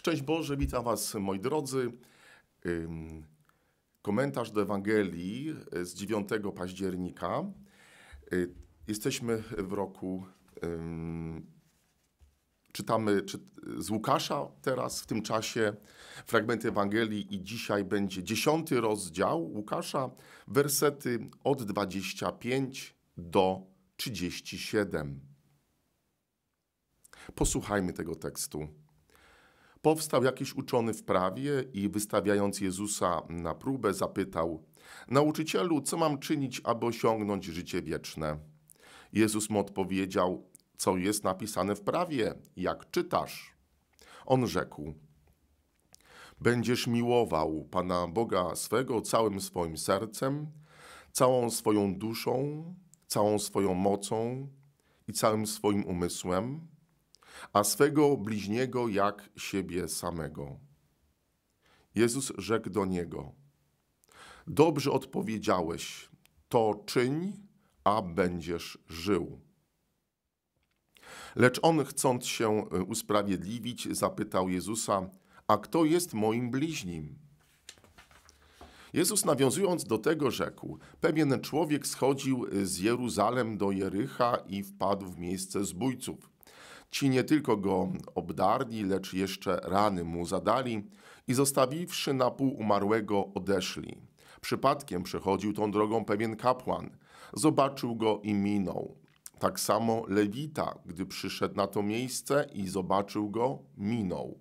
Szczęść Boże, witam Was, moi drodzy. Komentarz do Ewangelii e, z 9 października. E, jesteśmy w roku. Czytamy czy, z Łukasza teraz w tym czasie fragmenty Ewangelii i dzisiaj będzie dziesiąty rozdział Łukasza, wersety od 25 do 37. Posłuchajmy tego tekstu. Powstał jakiś uczony w prawie i wystawiając Jezusa na próbę zapytał: Nauczycielu, co mam czynić, aby osiągnąć życie wieczne? Jezus mu odpowiedział: Co jest napisane w prawie, jak czytasz? On rzekł: Będziesz miłował Pana Boga swego całym swoim sercem, całą swoją duszą, całą swoją mocą i całym swoim umysłem a swego bliźniego jak siebie samego. Jezus rzekł do niego: Dobrze odpowiedziałeś, to czyń, a będziesz żył. Lecz on, chcąc się y, usprawiedliwić, zapytał Jezusa: A kto jest moim bliźnim? Jezus, nawiązując do tego, rzekł: Pewien człowiek schodził z Jeruzalem do Jericha i wpadł w miejsce zbójców Ci nie tylko go obdarli, lecz jeszcze rany mu zadali i zostawiwszy na pół umarłego odeszli. Przypadkiem przechodził tą drogą pewien kapłan. Zobaczył go i minął. Tak samo Lewita, gdy przyszedł na to miejsce i zobaczył go, minął.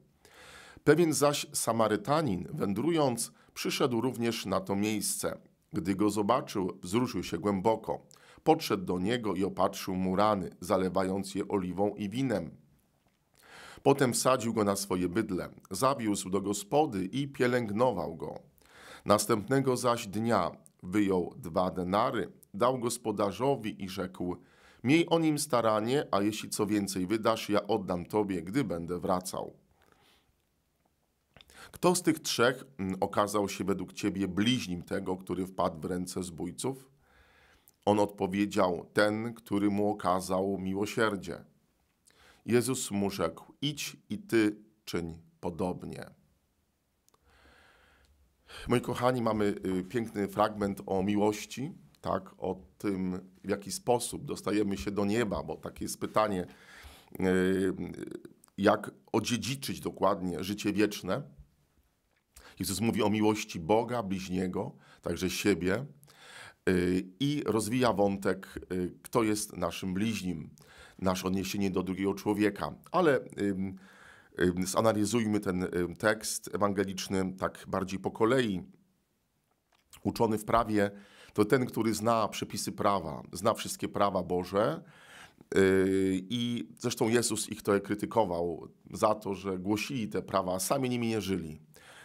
Pewien zaś Samarytanin, wędrując, przyszedł również na to miejsce. Gdy go zobaczył, wzruszył się głęboko. Podszedł do niego i opatrzył mu rany, zalewając je oliwą i winem. Potem wsadził go na swoje bydle, zawiózł do gospody i pielęgnował go. Następnego zaś dnia wyjął dwa denary, dał gospodarzowi i rzekł: Miej o nim staranie, a jeśli co więcej wydasz, ja oddam tobie, gdy będę wracał. Kto z tych trzech mm, okazał się według ciebie bliźnim tego, który wpadł w ręce zbójców? On odpowiedział: Ten, który mu okazał miłosierdzie. Jezus mu rzekł: Idź i ty czyń podobnie. Moi kochani, mamy y, piękny fragment o miłości, tak, o tym, w jaki sposób dostajemy się do nieba, bo takie jest pytanie, y, y, jak odziedziczyć dokładnie życie wieczne. Jezus mówi o miłości Boga, bliźniego, także siebie y, i rozwija wątek, y, kto jest naszym bliźnim, nasze odniesienie do drugiego człowieka. Ale zanalizujmy ten y, tekst ewangeliczny tak bardziej po kolei. Uczony w prawie to ten, który zna przepisy prawa, zna wszystkie prawa Boże. I zresztą Jezus ich to krytykował za to, że głosili te prawa, a sami nimi nie żyli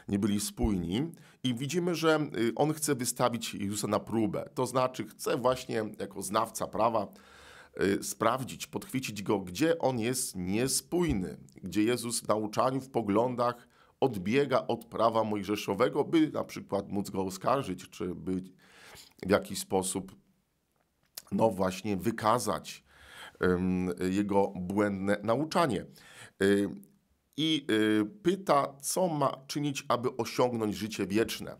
nie byli spójni. I widzimy, że y, on chce wystawić Jezusa na próbę. To znaczy, chce właśnie jako znawca prawa y, sprawdzić, podchwycić go, gdzie on jest niespójny, gdzie Jezus w nauczaniu, w poglądach odbiega od prawa mojżeszowego, by na przykład móc go oskarżyć, czy by w jakiś sposób, no właśnie, wykazać jego błędne nauczanie. Y, i y, pyta, co ma czynić, aby osiągnąć życie wieczne.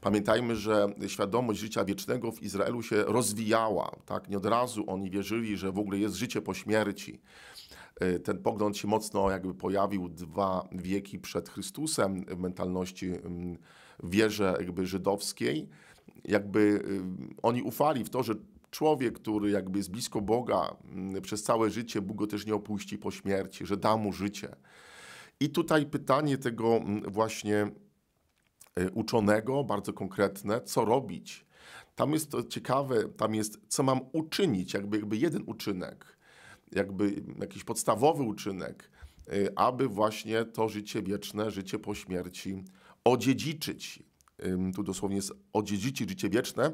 Pamiętajmy, że świadomość życia wiecznego w Izraelu się rozwijała. Tak? Nie od razu oni wierzyli, że w ogóle jest życie po śmierci. Y, ten pogląd się mocno jakby pojawił dwa wieki przed Chrystusem w mentalności mm, wierze jakby żydowskiej. Jakby y, oni ufali w to, że człowiek, który jakby jest blisko Boga mm, przez całe życie, Bóg go też nie opuści po śmierci, że da mu życie. I tutaj pytanie tego mm, właśnie e, uczonego, bardzo konkretne, co robić. Tam jest to ciekawe, tam jest, co mam uczynić, jakby, jakby jeden uczynek, jakby jakiś podstawowy uczynek, e, aby właśnie to życie wieczne, życie po śmierci odziedziczyć. Tu dosłownie jest odziedziczyć życie wieczne,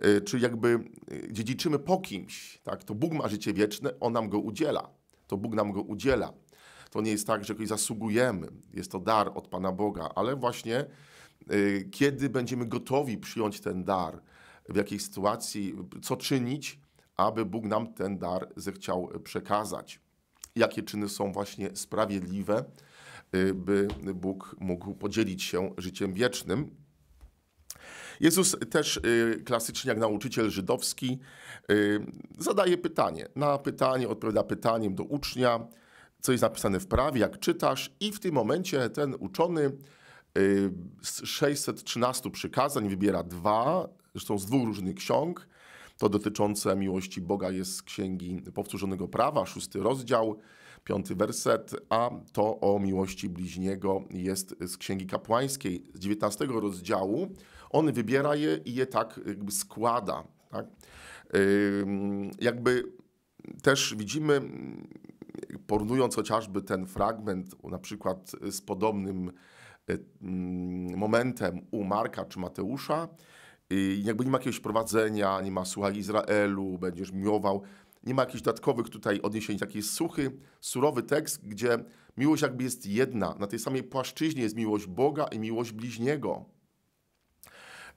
e, czyli jakby dziedziczymy po kimś. Tak? To Bóg ma życie wieczne, On nam go udziela. To Bóg nam go udziela. To nie jest tak, że jakoś zasługujemy. Jest to dar od Pana Boga, ale właśnie y, kiedy będziemy gotowi przyjąć ten dar, w jakiej sytuacji, co czynić, aby Bóg nam ten dar zechciał przekazać. Jakie czyny są właśnie sprawiedliwe, y, by Bóg mógł podzielić się życiem wiecznym. Jezus też y, klasycznie jak nauczyciel żydowski zadaje pytanie. Na pytanie odpowiada pytaniem do ucznia co jest napisane w prawie, jak czytasz, i w tym momencie ten uczony y, z 613 przykazań wybiera dwa, zresztą z dwóch różnych ksiąg. To dotyczące miłości Boga jest z Księgi Powtórzonego Prawa, szósty rozdział, piąty werset, a to o miłości bliźniego jest z Księgi Kapłańskiej, z dziewiętnastego rozdziału. On wybiera je i je tak jakby składa. Tak? Jakby też widzimy porównując chociażby ten fragment na przykład z podobnym e, mm, momentem u Marka czy Mateusza, i jakby nie ma jakiegoś prowadzenia, nie ma słuchaj Izraelu, będziesz miłował, nie ma jakichś dodatkowych tutaj odniesień, taki suchy, surowy tekst, gdzie miłość jakby jest jedna. Na tej samej płaszczyźnie jest miłość Boga i miłość bliźniego.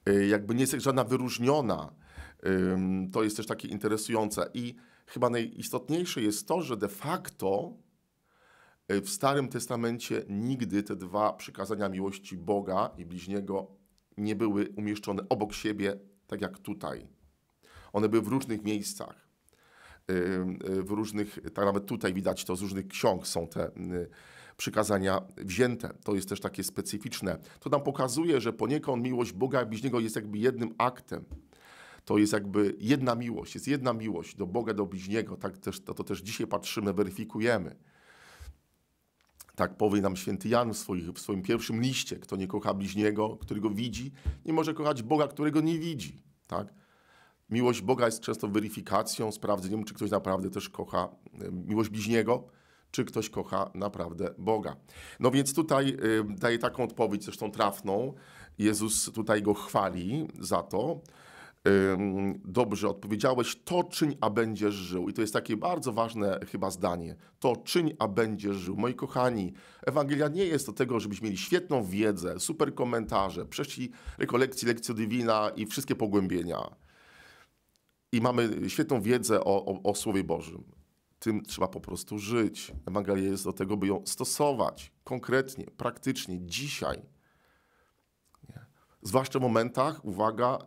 E, jakby nie jest żadna wyróżniona. To jest też takie interesujące. I Chyba najistotniejsze jest to, że de facto e, w Starym Testamencie nigdy te dwa przykazania miłości Boga i bliźniego nie były umieszczone obok siebie, tak jak tutaj. One były w różnych miejscach. E, e, w różnych, tak nawet tutaj widać to, z różnych ksiąg są te przykazania wzięte. To jest też takie specyficzne. To nam pokazuje, że poniekąd miłość Boga i bliźniego jest jakby jednym aktem to jest jakby jedna miłość, jest jedna miłość do Boga, do bliźniego. Tak też, to, to też dzisiaj patrzymy, weryfikujemy. Tak powie nam święty Jan w, swoich, w swoim pierwszym liście, kto nie kocha bliźniego, którego widzi, nie może kochać Boga, którego nie widzi. Tak? Miłość Boga jest często weryfikacją, sprawdzeniem, czy ktoś naprawdę też kocha miłość bliźniego, czy ktoś kocha naprawdę Boga. No więc tutaj daje taką odpowiedź, zresztą trafną. Jezus tutaj go chwali za to dobrze odpowiedziałeś, to czyń, a będziesz żył. I to jest takie bardzo ważne chyba zdanie. To czyń, a będziesz żył. Moi kochani, Ewangelia nie jest do tego, żebyśmy mieli świetną wiedzę, super komentarze, przeszli rekolekcje, lekcje divina i wszystkie pogłębienia. I mamy świetną wiedzę o, o, o Słowie Bożym. Tym trzeba po prostu żyć. Ewangelia jest do tego, by ją stosować konkretnie, praktycznie, dzisiaj. Zwłaszcza w momentach, uwaga,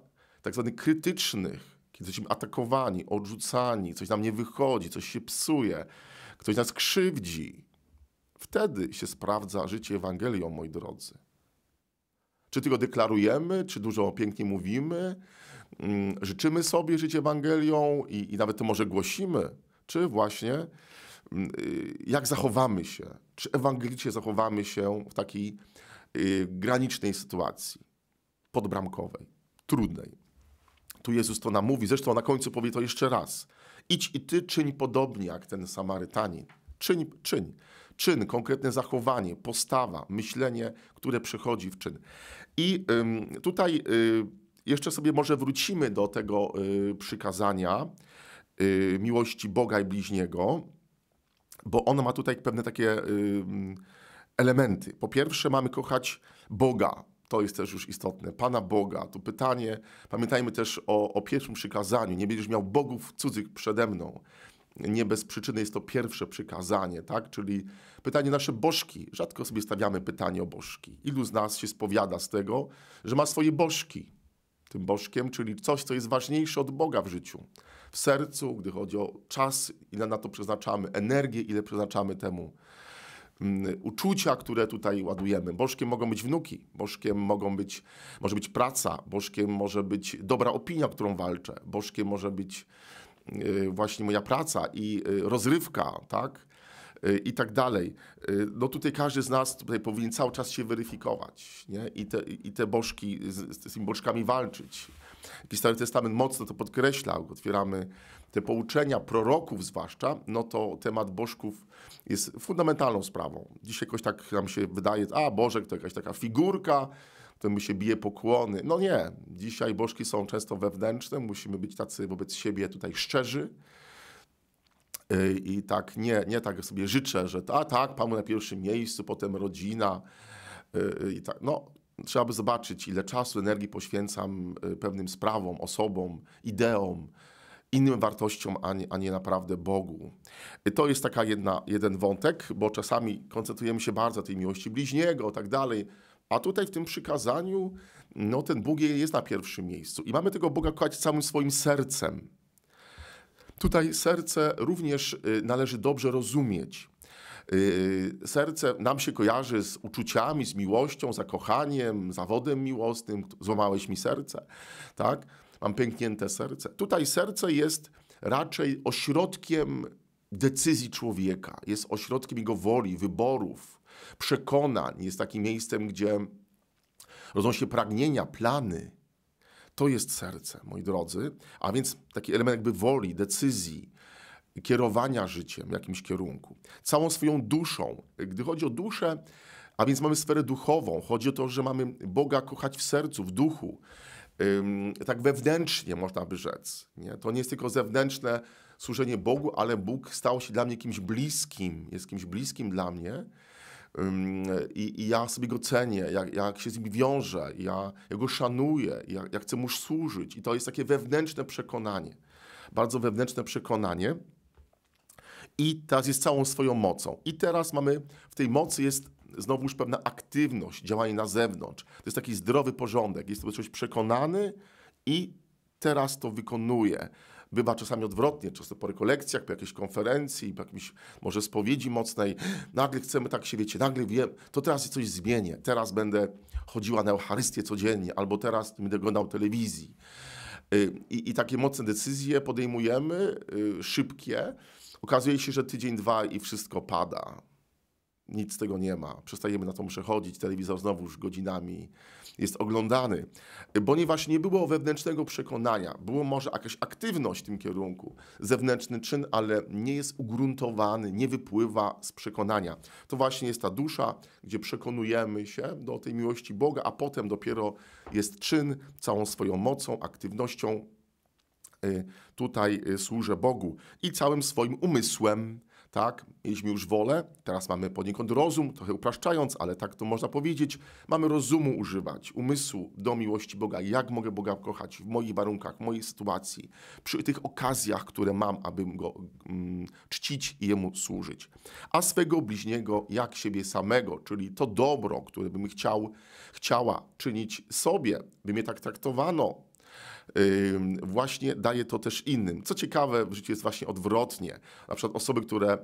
tak zwanych krytycznych, kiedy jesteśmy atakowani, odrzucani, coś nam nie wychodzi, coś się psuje, ktoś nas krzywdzi, wtedy się sprawdza życie Ewangelią, moi drodzy. Czy tylko deklarujemy, czy dużo pięknie mówimy, mm, życzymy sobie życie Ewangelią i, i nawet to może głosimy, czy właśnie mm, y, jak zachowamy się, czy ewangelicznie zachowamy się w takiej y, granicznej sytuacji, podbramkowej, trudnej. Tu Jezus to nam mówi, zresztą na końcu powie to jeszcze raz. Idź i ty czyń podobnie jak ten Samarytanin. Czyń, czyń. Czyn, konkretne zachowanie, postawa, myślenie, które przychodzi w czyn. I tutaj y, jeszcze sobie może wrócimy do tego y, przykazania y, miłości Boga i bliźniego, bo ono ma tutaj pewne takie elementy. Po pierwsze, mamy kochać Boga, to jest też już istotne. Pana Boga, tu pytanie, pamiętajmy też o, o pierwszym przykazaniu. Nie będziesz miał bogów cudzych przede mną nie bez przyczyny jest to pierwsze przykazanie, tak? Czyli pytanie nasze bożki. Rzadko sobie stawiamy pytanie o bożki. Ilu z nas się spowiada z tego, że ma swoje bożki? Tym bożkiem, czyli coś, co jest ważniejsze od Boga w życiu. W sercu, gdy chodzi o czas, ile na to przeznaczamy, energię, ile przeznaczamy temu Mm, uczucia, które tutaj ładujemy. Bożkiem mogą być wnuki, bożkiem mogą być, może być praca, bożkiem może być dobra opinia, którą walczę, bożkiem może być y, właśnie moja praca i y, rozrywka, tak? Y, I tak dalej. No tutaj każdy z nas tutaj powinien cały czas się weryfikować nie? I, te, i te bożki, z, z tymi bożkami walczyć. I Stary Testament mocno to podkreśla. Otwieramy te pouczenia proroków zwłaszcza, no to temat bożków jest fundamentalną sprawą. Dzisiaj jakoś tak nam się wydaje, a Bożek to jakaś taka figurka, to mi się bije pokłony. No nie, dzisiaj bożki są często wewnętrzne, musimy być tacy wobec siebie tutaj szczerzy. Yy, I tak nie, nie tak sobie życzę, że a tak, Panu na pierwszym miejscu, potem rodzina. Yy, yy, I tak, no, trzeba by zobaczyć, ile czasu, energii poświęcam pewnym sprawom, osobom, ideom, innym wartościom, a nie, a nie naprawdę Bogu. To jest taka jedna, jeden wątek, bo czasami koncentrujemy się bardzo na tej miłości bliźniego i tak dalej, a tutaj w tym przykazaniu no, ten Bóg jest na pierwszym miejscu i mamy tego Boga kochać całym swoim sercem. Tutaj serce również y, należy dobrze rozumieć. Y, serce nam się kojarzy z uczuciami, z miłością, zakochaniem, zawodem miłosnym. Złamałeś mi serce, tak? Mam pęknięte serce. Tutaj serce jest raczej ośrodkiem decyzji człowieka, jest ośrodkiem jego woli, wyborów, przekonań, jest takim miejscem, gdzie rodzą się pragnienia, plany. To jest serce, moi drodzy, a więc taki element jakby woli, decyzji, kierowania życiem w jakimś kierunku, całą swoją duszą. Gdy chodzi o duszę, a więc mamy sferę duchową, chodzi o to, że mamy Boga kochać w sercu, w duchu, ym, tak wewnętrznie można by rzec. Nie? To nie jest tylko zewnętrzne służenie Bogu, ale Bóg stał się dla mnie kimś bliskim, jest kimś bliskim dla mnie. i, I, ja sobie go cenię, jak, jak się z nim wiążę, ja, ja go szanuję, ja, ja chcę mu służyć. I to jest takie wewnętrzne przekonanie bardzo wewnętrzne przekonanie, i teraz jest całą swoją mocą. I teraz mamy, w tej mocy jest znowuż pewna aktywność, działanie na zewnątrz. To jest taki zdrowy porządek. Jest to coś przekonany i teraz to wykonuje. Bywa czasami odwrotnie, często po rekolekcjach, po jakiejś konferencji, po jakimś może spowiedzi mocnej. Nagle chcemy tak się, wiecie, nagle wiem, to teraz coś zmienię. Teraz będę chodziła na Eucharystię codziennie, albo teraz będę oglądał telewizji. Y, I, I, takie mocne decyzje podejmujemy, y, szybkie, Okazuje się, że tydzień, dwa i wszystko pada. Nic z tego nie ma. Przestajemy na to przechodzić. Telewizor już godzinami jest oglądany, ponieważ nie było wewnętrznego przekonania. Było może jakaś aktywność w tym kierunku, zewnętrzny czyn, ale nie jest ugruntowany, nie wypływa z przekonania. To właśnie jest ta dusza, gdzie przekonujemy się do tej miłości Boga, a potem dopiero jest czyn całą swoją mocą, aktywnością Y, tutaj y, służę Bogu i całym swoim umysłem, tak? Mieliśmy już wolę, teraz mamy poniekąd rozum, trochę upraszczając, ale tak to można powiedzieć. Mamy rozumu używać, umysłu do miłości Boga. Jak mogę Boga kochać w moich warunkach, w mojej sytuacji, przy tych okazjach, które mam, aby Go mm, czcić i Jemu służyć. A swego bliźniego jak siebie samego, czyli to dobro, które bym chciał, chciała czynić sobie, by mnie tak traktowano, właśnie daje to też innym. Co ciekawe, w życiu jest właśnie odwrotnie. Na przykład osoby, które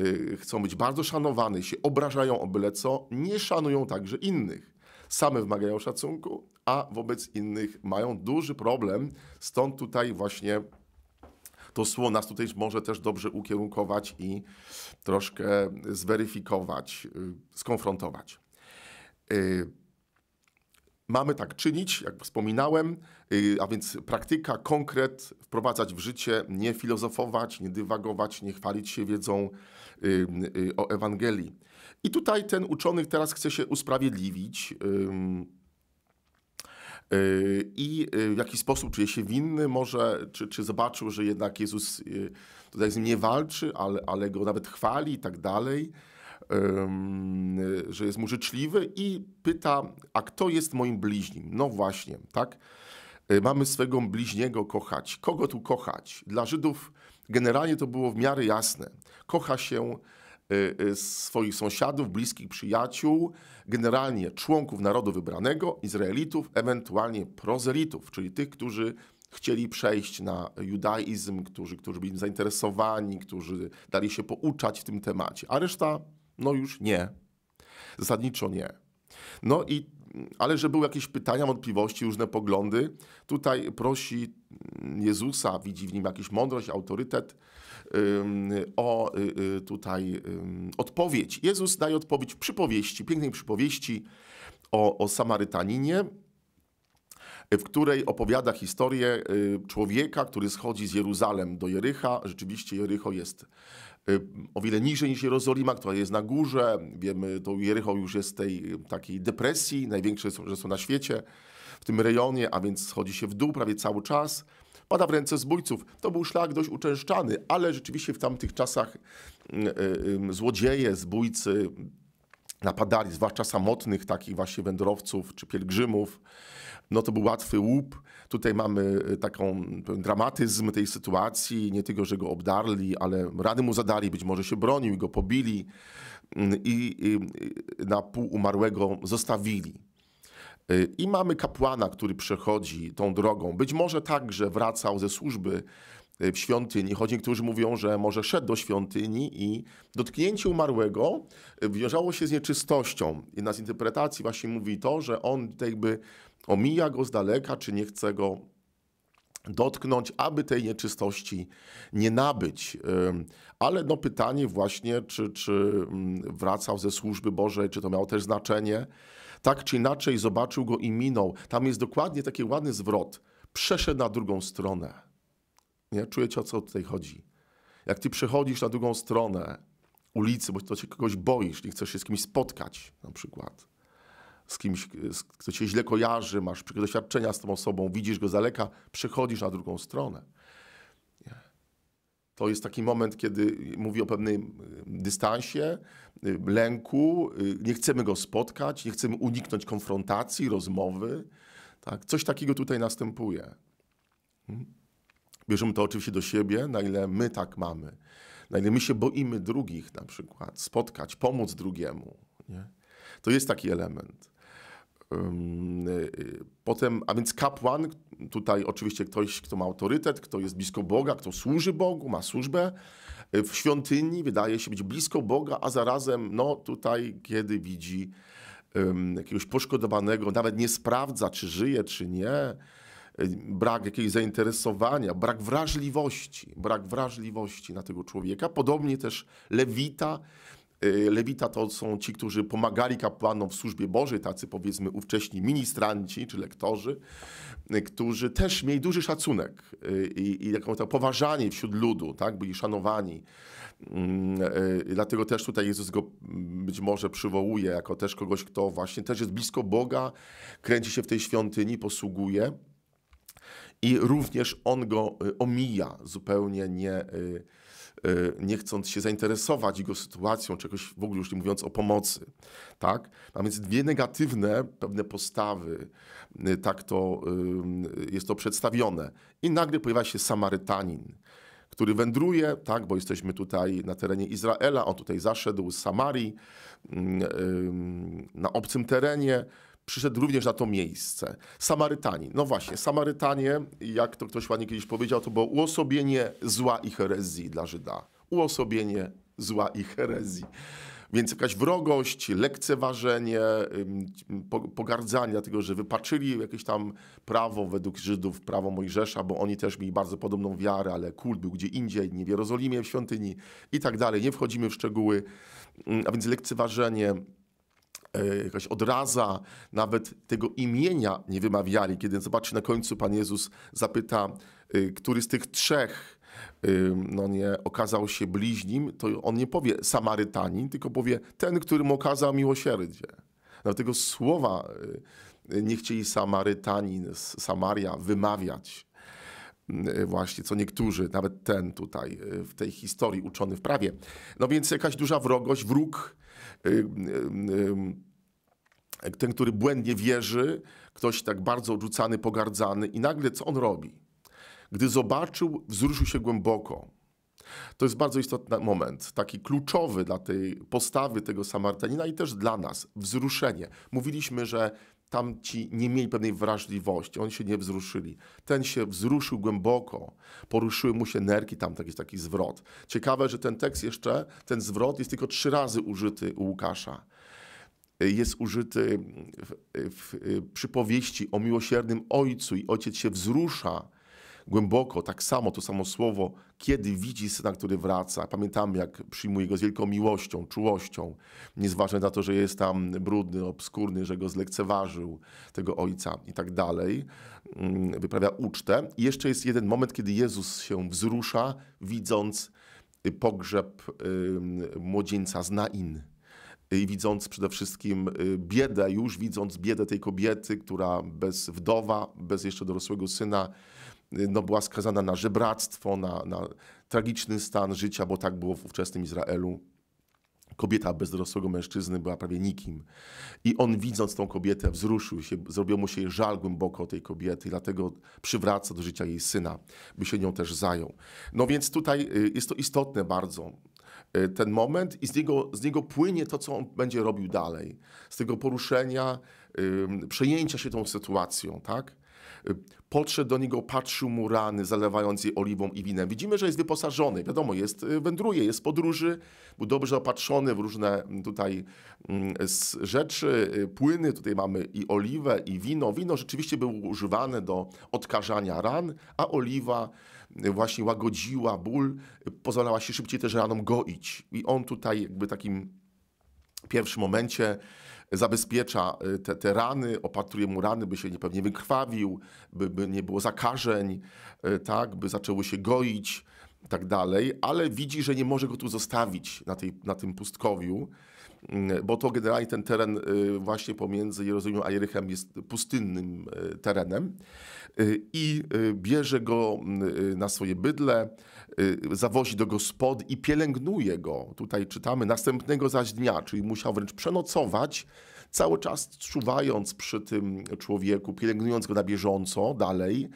y, chcą być bardzo szanowane, się obrażają o byle co, nie szanują także innych. Same wymagają szacunku, a wobec innych mają duży problem. Stąd tutaj właśnie to słowo nas tutaj może też dobrze ukierunkować i troszkę zweryfikować, y, skonfrontować. Y, Mamy tak czynić, jak wspominałem, y, a więc praktyka, konkret, wprowadzać w życie, nie filozofować, nie dywagować, nie chwalić się wiedzą y, y, o Ewangelii. I tutaj ten uczony teraz chce się usprawiedliwić i w jaki sposób czuje się winny, może, czy, czy zobaczył, że jednak Jezus tutaj z nim nie walczy, ale, ale go nawet chwali i tak dalej. Y, że jest mu życzliwy i pyta, a kto jest moim bliźnim? No właśnie, tak? Y, mamy swego bliźniego kochać. Kogo tu kochać? Dla Żydów generalnie to było w miarę jasne. Kocha się y, swoich sąsiadów, bliskich przyjaciół, generalnie członków narodu wybranego, Izraelitów, ewentualnie prozelitów, czyli tych, którzy chcieli przejść na judaizm, którzy, którzy byli zainteresowani, którzy dali się pouczać w tym temacie, a reszta no już nie. Zasadniczo nie. No i, ale że były jakieś pytania, wątpliwości, różne poglądy, tutaj prosi Jezusa, widzi w nim jakąś mądrość, autorytet, o y, y, tutaj odpowiedź. Jezus daje odpowiedź w przypowieści, pięknej przypowieści o, o Samarytaninie, w której opowiada historię y, człowieka, który schodzi z Jeruzalem do Jerycha. Rzeczywiście Jerycho jest Y, o wiele niżej niż Jerozolima, która jest na górze. Wiemy, to Jericho już jest tej y, takiej depresji, największe są, że są na świecie w tym rejonie, a więc schodzi się w dół prawie cały czas. Pada w ręce zbójców. To był szlak dość uczęszczany, ale rzeczywiście w tamtych czasach mm, y, złodzieje, zbójcy napadali, zwłaszcza samotnych takich właśnie wędrowców czy pielgrzymów. No to był łatwy łup. Tutaj mamy y, taką y, dramatyzm tej sytuacji, nie tylko, że go obdarli, ale rany mu zadali, być może się bronił, go pobili mm, i, y, na pół umarłego zostawili. I mamy kapłana, który przechodzi tą drogą. Być może także wracał ze służby w świątyni, choć niektórzy mówią, że może szedł do świątyni i dotknięcie umarłego wiązało się z nieczystością. Jedna z interpretacji właśnie mówi to, że on jakby omija go z daleka, czy nie chce go dotknąć, aby tej nieczystości nie nabyć. Ale no pytanie właśnie, czy, czy mm, wracał ze służby Bożej, czy to miało też znaczenie. Tak czy inaczej zobaczył go i minął. Tam jest dokładnie taki ładny zwrot. Przeszedł na drugą stronę. Nie? Czujecie, o co tutaj chodzi. Jak ty przechodzisz na drugą stronę ulicy, bo to się kogoś boisz, nie chcesz się z kimś spotkać na przykład – z kimś, kto cię źle kojarzy, masz doświadczenia z tą osobą, widzisz go z daleka, przychodzisz na drugą stronę. To jest taki moment, kiedy mówi o pewnym y, dystansie, y, lęku, y, nie chcemy go spotkać, nie chcemy uniknąć konfrontacji, rozmowy. Tak? Coś takiego tutaj następuje. Hmm? Bierzemy to oczywiście do siebie, na ile my tak mamy, na ile my się boimy drugich na przykład spotkać, pomóc drugiemu. Nie? To jest taki element. E, e, potem, a więc kapłan, tutaj oczywiście ktoś, kto ma autorytet, kto jest blisko Boga, kto służy Bogu, ma służbę e, w świątyni, wydaje się być blisko Boga, a zarazem, no tutaj, kiedy widzi um, jakiegoś poszkodowanego, nawet nie sprawdza, czy żyje, czy nie, brak jakiegoś zainteresowania, brak wrażliwości, brak wrażliwości na tego człowieka. Podobnie też Lewita, Y, Lewita to są ci, którzy pomagali kapłanom w służbie Bożej, tacy powiedzmy ówcześni ministranci czy lektorzy, y, którzy też mieli duży szacunek y, i, i jakąś to poważanie wśród ludu, tak? byli szanowani. Mm, dlatego też tutaj Jezus go mm, być może przywołuje jako też kogoś, kto właśnie też jest blisko Boga, kręci się w tej świątyni, posługuje. I również on go omija, zupełnie nie, Y, nie chcąc się zainteresować jego sytuacją, czegoś w ogóle już nie mówiąc o pomocy. Tak? A więc dwie negatywne pewne postawy, y, tak to y, jest to przedstawione. I nagle pojawia się Samarytanin, który wędruje, tak, bo jesteśmy tutaj na terenie Izraela, on tutaj zaszedł z Samarii, mm, na obcym terenie, przyszedł również na to miejsce. Samarytani. No właśnie, Samarytanie, jak to ktoś ładnie kiedyś powiedział, to było uosobienie zła i herezji dla Żyda. Uosobienie zła i herezji. Więc jakaś wrogość, lekceważenie, pogardzanie, dlatego że wypaczyli jakieś tam prawo według Żydów, prawo Mojżesza, bo oni też mieli bardzo podobną wiarę, ale kult był gdzie indziej, nie w Jerozolimie, w świątyni i tak dalej. Nie wchodzimy w szczegóły, mm, a więc lekceważenie, E, jakaś odraza, nawet tego imienia nie wymawiali. Kiedy zobaczy na końcu Pan Jezus zapyta, y, który z tych trzech y, no nie, okazał się bliźnim, to on nie powie Samarytanin, tylko powie ten, który mu okazał miłosierdzie. Dlatego no, słowa y, nie chcieli Samarytanin, Samaria wymawiać. Właśnie, co niektórzy, nawet ten tutaj w tej historii uczony w prawie. No więc jakaś duża wrogość, wróg, E, ten, który błędnie wierzy, ktoś tak bardzo odrzucany, pogardzany i nagle co on robi? Gdy zobaczył, wzruszył się głęboko. To jest bardzo istotny moment, taki kluczowy dla tej postawy tego Samartanina i też dla nas wzruszenie. Mówiliśmy, że tamci nie mieli pewnej wrażliwości, oni się nie wzruszyli. Ten się wzruszył głęboko, poruszyły mu się nerki, tam taki, taki zwrot. Ciekawe, że ten tekst jeszcze, ten zwrot jest tylko trzy razy użyty u Łukasza jest użyty w, w, przypowieści o miłosiernym ojcu i ojciec się wzrusza głęboko, tak samo to samo słowo, kiedy widzi syna, który wraca. Pamiętamy, jak przyjmuje go z wielką miłością, czułością, niezważne na to, że jest tam brudny, obskurny, że go zlekceważył, tego ojca i tak dalej. Mm, wyprawia ucztę. I jeszcze jest jeden moment, kiedy Jezus się wzrusza, widząc pogrzeb młodzieńca z Nain i y, widząc przede wszystkim y, biedę, już widząc biedę tej kobiety, która bez wdowa, bez jeszcze dorosłego syna, y, no była skazana na żebractwo, na, na tragiczny stan życia, bo tak było w ówczesnym Izraelu. Kobieta bez dorosłego mężczyzny była prawie nikim. I on widząc tą kobietę wzruszył się, zrobił mu się żal głęboko tej kobiety, dlatego przywraca do życia jej syna, by się nią też zajął. No więc tutaj jest to istotne bardzo, Y, ten moment i z niego, z niego płynie to, co on będzie robił dalej. Z tego poruszenia, przejęcia się tą sytuacją, tak? Y, podszedł do niego, patrzył mu rany, zalewając je oliwą i winem. Widzimy, że jest wyposażony, wiadomo, jest, y, wędruje, jest podróży, był dobrze opatrzony w różne mm, tutaj mm, rzeczy, płyny. Tutaj mamy i oliwę, i wino. Wino rzeczywiście było używane do odkażania ran, a oliwa właśnie łagodziła ból, pozwalała się szybciej też ranom goić. I on tutaj jakby takim pierwszym momencie zabezpiecza y, te, te rany, opatruje mu rany, by się niepewnie wykrwawił, by, by nie było zakażeń, y, tak, by zaczęły się goić tak dalej, ale widzi, że nie może go tu zostawić na, tej, na tym pustkowiu, mm, bo to generalnie ten teren y, właśnie pomiędzy Jerozolimą a Jerychem jest pustynnym y, terenem y, i bierze go na swoje bydle, zawozi do gospod i pielęgnuje go. Tutaj czytamy następnego zaś dnia, czyli musiał wręcz przenocować, cały czas czuwając przy tym człowieku, pielęgnując go na bieżąco dalej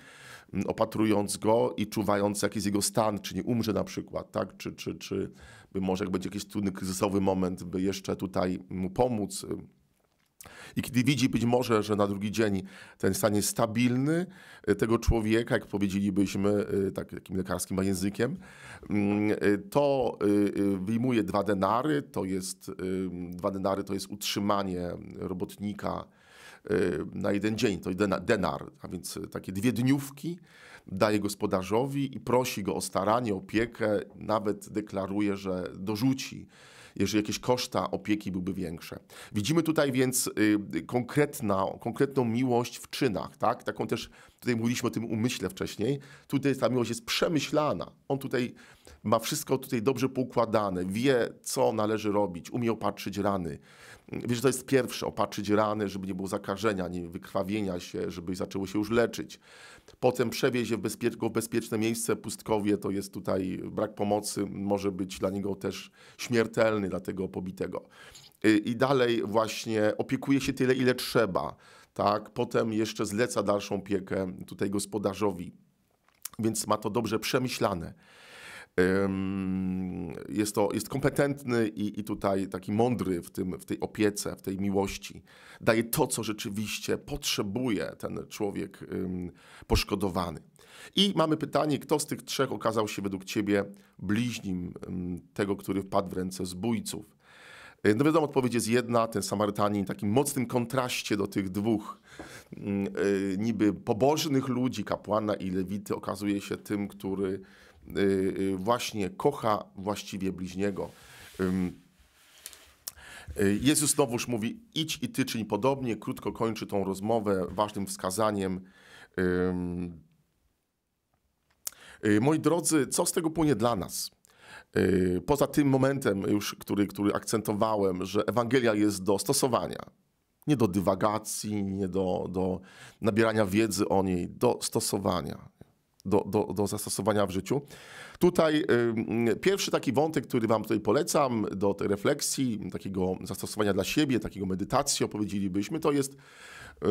opatrując go i czuwając, jaki jest jego stan, czy nie umrze na przykład, tak? czy, czy, czy by może jak będzie jakiś trudny, kryzysowy moment, by jeszcze tutaj mu pomóc. I kiedy widzi być może, że na drugi dzień ten stan jest stabilny e, tego człowieka, jak powiedzielibyśmy e, tak, takim lekarskim językiem, mm, e, to wyjmuje dwa denary, to jest, dwa denary to jest utrzymanie robotnika na jeden dzień, to denar, a więc takie dwie dniówki daje gospodarzowi i prosi go o staranie, opiekę, nawet deklaruje, że dorzuci, jeżeli jakieś koszta opieki byłyby większe. Widzimy tutaj więc y, konkretna, konkretną miłość w czynach, tak? Taką też, tutaj mówiliśmy o tym umyśle wcześniej, tutaj ta miłość jest przemyślana. On tutaj ma wszystko tutaj dobrze poukładane, wie, co należy robić, umie opatrzyć rany. Wie, że to jest pierwsze, opatrzyć rany, żeby nie było zakażenia, nie wykrwawienia się, żeby zaczęło się już leczyć. Potem przewiezie w, bezpie w bezpieczne miejsce, pustkowie, to jest tutaj brak pomocy, może być dla niego też śmiertelny, dla tego pobitego. Y, I dalej właśnie opiekuje się tyle, ile trzeba. Tak? Potem jeszcze zleca dalszą opiekę tutaj gospodarzowi, więc ma to dobrze przemyślane. Jest to jest kompetentny i, i tutaj taki mądry w, tym, w tej opiece, w tej miłości. Daje to, co rzeczywiście potrzebuje ten człowiek poszkodowany. I mamy pytanie, kto z tych trzech okazał się według ciebie bliźnim tego, który wpadł w ręce zbójców? E, no wiadomo, odpowiedź jest jedna, ten Samarytanin, takim mocnym kontraście do tych dwóch mm, e, niby pobożnych ludzi, kapłana i lewity, okazuje się tym, który Y, y, właśnie kocha właściwie bliźniego. Y, Jezus znowuż mówi: idź i ty czyń podobnie. Krótko kończy tą rozmowę ważnym wskazaniem. Moi drodzy, co z tego płynie dla nas? Poza tym momentem, już, który, który akcentowałem, że Ewangelia jest do stosowania, nie do dywagacji, nie do, do nabierania wiedzy o niej, do stosowania do, do, do zastosowania w życiu. Tutaj y, pierwszy taki wątek, który Wam tutaj polecam do tej refleksji, takiego zastosowania dla siebie, takiego medytacji opowiedzielibyśmy, to jest y,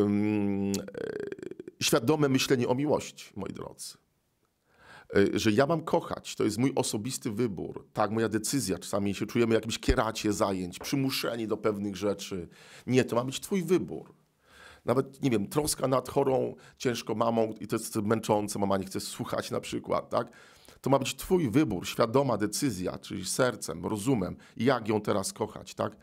y, świadome myślenie o miłości, moi drodzy e, że ja mam kochać, to jest mój osobisty wybór, tak, moja decyzja. Czasami się czujemy jakimś kieracie zajęć, przymuszeni do pewnych rzeczy. Nie, to ma być twój wybór nawet, nie wiem, troska nad chorą, ciężko mamą i to jest męczące, mama nie chce słuchać na przykład, tak? To ma być twój wybór, świadoma decyzja, czyli sercem, rozumem, jak ją teraz kochać, tak?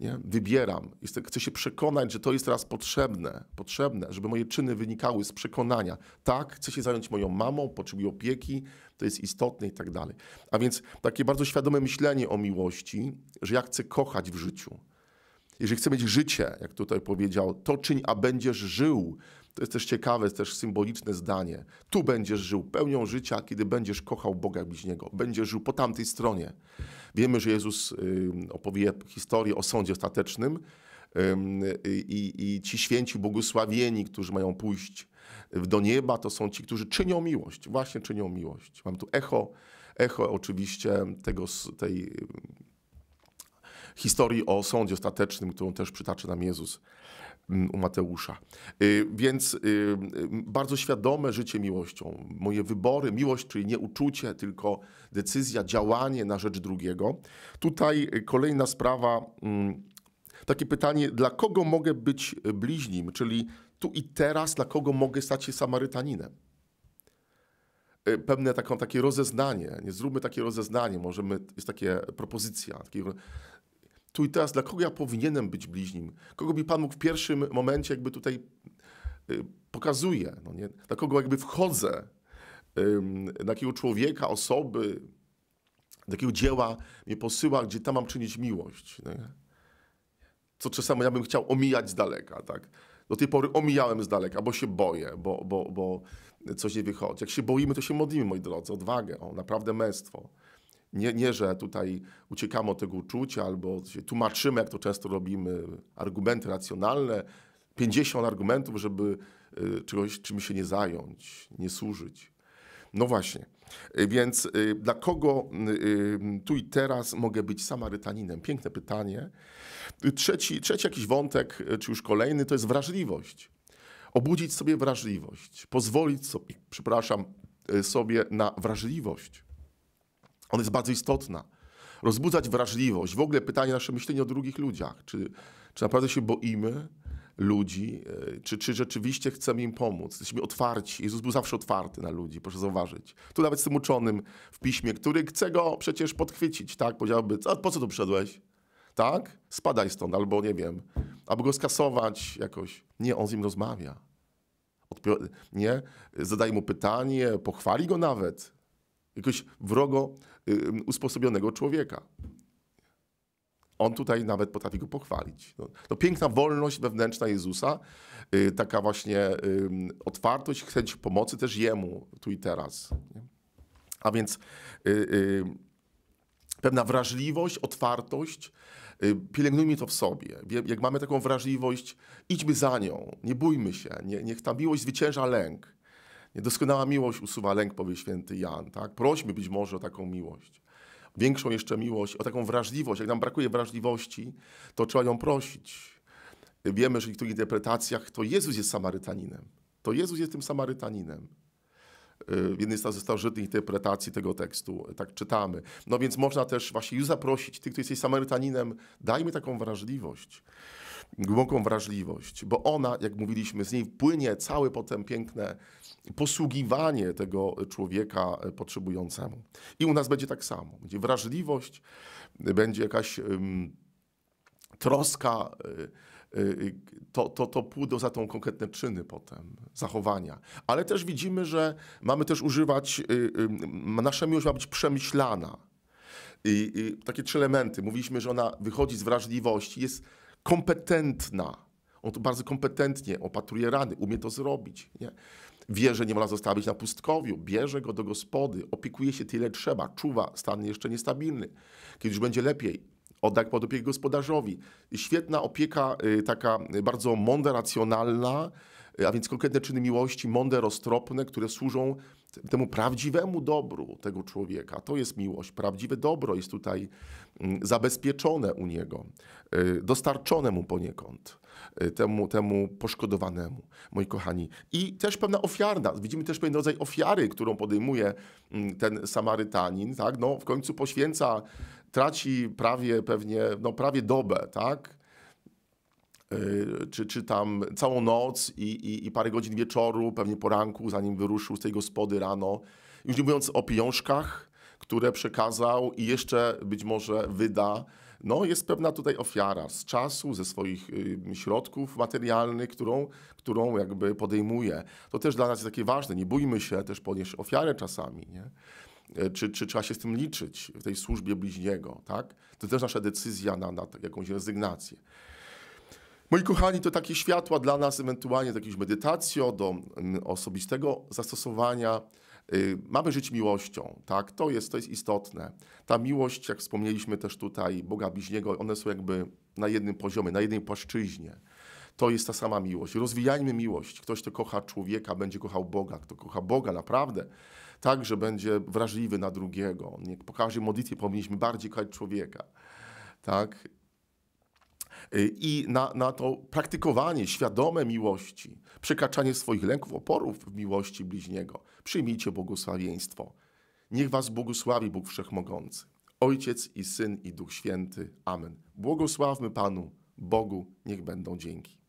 Nie? Wybieram, chcę się przekonać, że to jest teraz potrzebne, potrzebne, żeby moje czyny wynikały z przekonania. Tak, chcę się zająć moją mamą, potrzebuję opieki, to jest istotne i tak dalej. A więc takie bardzo świadome myślenie o miłości, że ja chcę kochać w życiu, jeżeli chce mieć życie, jak tutaj powiedział, to czyń, a będziesz żył. To jest też ciekawe, jest też symboliczne zdanie. Tu będziesz żył pełnią życia, kiedy będziesz kochał Boga bliźniego. Będziesz żył po tamtej stronie. Wiemy, że Jezus opowie historię o sądzie ostatecznym i, i ci święci błogosławieni, którzy mają pójść do nieba, to są ci, którzy czynią miłość. Właśnie czynią miłość. Mam tu echo, echo oczywiście tego, tej historii o sądzie ostatecznym, którą też przytacza nam Jezus mm, u Mateusza. Y, więc y, y, bardzo świadome życie miłością. Moje wybory, miłość, czyli nie uczucie, tylko decyzja, działanie na rzecz drugiego. Tutaj kolejna sprawa, mm, takie pytanie, dla kogo mogę być bliźnim, czyli tu i teraz, dla kogo mogę stać się Samarytaninem pewne taką, takie rozeznanie, nie zróbmy takie rozeznanie, możemy, jest takie propozycja, takie, tu i teraz, dla kogo ja powinienem być bliźnim? Kogo by Pan mógł w pierwszym momencie jakby tutaj y, pokazuje? No nie? Dla kogo jakby wchodzę? Y, dla jakiego człowieka, osoby, do jakiego dzieła mnie posyła, gdzie tam mam czynić miłość? Nie? Co czasami ja bym chciał omijać z daleka, tak? Do tej pory omijałem z daleka, bo się boję, bo, bo, bo coś nie wychodzi. Jak się boimy, to się modlimy, moi drodzy, odwagę, o, naprawdę męstwo. Nie, nie, że tutaj uciekamy od tego uczucia albo się tłumaczymy, jak to często robimy, argumenty racjonalne, 50 argumentów, żeby y, czegoś, czym się nie zająć, nie służyć. No właśnie. Y, więc y, dla kogo tu i teraz mogę być Samarytaninem? Piękne pytanie. Trzeci, trzeci jakiś wątek, czy już kolejny, to jest wrażliwość. Obudzić sobie wrażliwość, pozwolić sobie, przepraszam, sobie na wrażliwość. Ona jest bardzo istotna. Rozbudzać wrażliwość, w ogóle pytanie nasze myślenie o drugich ludziach. Czy, czy naprawdę się boimy ludzi, e, czy, czy rzeczywiście chcemy im pomóc? Jesteśmy otwarci. Jezus był zawsze otwarty na ludzi, proszę zauważyć. Tu nawet z tym uczonym w piśmie, który chce go przecież podchwycić, tak? Powiedziałby, a po co tu przyszedłeś? Tak? Spadaj stąd, albo nie wiem, albo go skasować jakoś. Nie, on z nim rozmawia. Odpio- nie? Zadaj mu pytanie, pochwali go nawet. Jakoś wrogo usposobionego człowieka. On tutaj nawet potrafi go pochwalić. No, no piękna wolność wewnętrzna Jezusa, yy, taka właśnie yy, otwartość, chęć pomocy też Jemu tu i teraz. Nie? A więc yy, pewna wrażliwość, otwartość. Y, pielęgnujmy to w sobie. Jak mamy taką wrażliwość, idźmy za nią, nie bójmy się. Nie, niech ta miłość zwycięża lęk. Niedoskonała miłość usuwa lęk, powie święty Jan. Tak? Prośmy być może o taką miłość. Większą jeszcze miłość, o taką wrażliwość. Jak nam brakuje wrażliwości, to trzeba ją prosić. Wiemy, że w niektórych interpretacjach to Jezus jest Samarytaninem. To Jezus jest tym Samarytaninem. Y, w jednej z starożytnych interpretacji tego tekstu y, tak czytamy. No więc można też właśnie już zaprosić, ty, który jesteś Samarytaninem, dajmy taką wrażliwość, głęboką wrażliwość, bo ona, jak mówiliśmy, z niej płynie całe potem piękne posługiwanie tego człowieka e, potrzebującemu. I u nas będzie tak samo. Będzie wrażliwość, będzie jakaś troska. E, e, to, to, to pójdą za tą konkretne czyny potem, zachowania. Ale też widzimy, że mamy też używać, nasza miłość ma być przemyślana. I, takie trzy elementy. Mówiliśmy, że ona wychodzi z wrażliwości, jest kompetentna, on tu bardzo kompetentnie opatruje rany, umie to zrobić. Nie? Wie, że nie można zostawić na pustkowiu, bierze go do gospody, opiekuje się tyle trzeba, czuwa, stan jeszcze niestabilny. Kiedy już będzie lepiej, odda pod opiekę gospodarzowi. Świetna opieka, y, taka bardzo mądra, racjonalna, y, a więc konkretne czyny miłości, mądre, roztropne, które służą temu prawdziwemu dobru tego człowieka. To jest miłość. Prawdziwe dobro jest tutaj mm, zabezpieczone u niego, y, dostarczone mu poniekąd, y, temu, temu poszkodowanemu, moi kochani. I też pewna ofiarna, widzimy też pewien rodzaj ofiary, którą podejmuje mm, ten Samarytanin, tak? No, w końcu poświęca, traci prawie pewnie, no prawie dobę, tak? Y, czy, czy tam całą noc i, i, i parę godzin wieczoru, pewnie poranku, zanim wyruszył z tej gospody rano. Już nie mówiąc o pieniążkach, które przekazał i jeszcze być może wyda. No, jest pewna tutaj ofiara z czasu, ze swoich y, środków materialnych, którą, którą jakby podejmuje. To też dla nas jest takie ważne. Nie bójmy się też podnieść ofiarę czasami, nie? Y, czy, czy trzeba się z tym liczyć w tej służbie bliźniego, tak? To też nasza decyzja na, na jakąś rezygnację. Moi kochani, to takie światła dla nas, ewentualnie do jakiejś medytacji, do osobistego zastosowania. Y, mamy żyć miłością, tak? To jest, to jest istotne. Ta miłość, jak wspomnieliśmy też tutaj, Boga bliźniego, one są jakby na jednym poziomie, na jednej płaszczyźnie. To jest ta sama miłość. Rozwijajmy miłość. Ktoś, kto kocha człowieka, będzie kochał Boga. Kto kocha Boga naprawdę, tak, że będzie wrażliwy na drugiego. Jak pokaże modlitwie, powinniśmy bardziej kochać człowieka. Tak? Y, i na, na to praktykowanie świadome miłości, przekraczanie swoich lęków, oporów w miłości bliźniego. Przyjmijcie błogosławieństwo. Niech was błogosławi Bóg Wszechmogący. Ojciec i Syn i Duch Święty. Amen. Błogosławmy Panu, Bogu, niech będą dzięki.